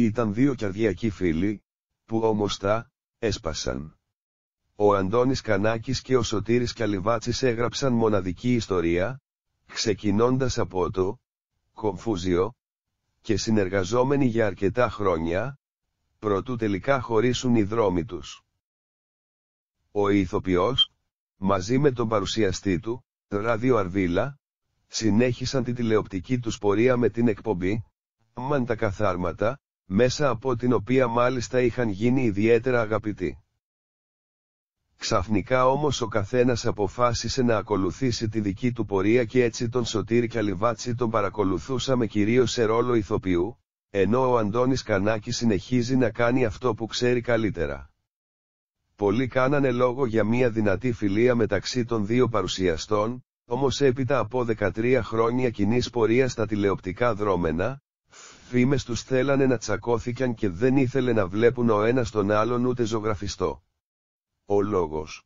Ήταν δύο καρδιακοί φίλοι, που όμως τα, έσπασαν. Ο Αντώνης Κανάκης και ο Σωτήρης Καλυβάτσης έγραψαν μοναδική ιστορία, ξεκινώντας από το «Κομφούζιο» και συνεργαζόμενοι για αρκετά χρόνια, προτού τελικά χωρίσουν οι δρόμοι τους. Ο ηθοποιός, μαζί με τον παρουσιαστή του, Ράδιο Αρβίλα, συνέχισαν τη τηλεοπτική τους πορεία με την εκπομπή «Μαν τα καθάρματα», μέσα από την οποία μάλιστα είχαν γίνει ιδιαίτερα αγαπητοί. Ξαφνικά όμως ο καθένας αποφάσισε να ακολουθήσει τη δική του πορεία και έτσι τον Σωτήρη Καλυβάτση τον παρακολουθούσαμε κυρίως σε ρόλο ηθοποιού, ενώ ο Αντώνης Κανάκης συνεχίζει να κάνει αυτό που ξέρει καλύτερα. Πολλοί κάνανε λόγο για μια δυνατή φιλία μεταξύ των δύο παρουσιαστών, όμως έπειτα από 13 χρόνια κοινής πορείας στα τηλεοπτικά δρόμενα, φήμες τους θέλανε να τσακώθηκαν και δεν ήθελε να βλέπουν ο ένας τον άλλον ούτε ζωγραφιστό. Ο λόγος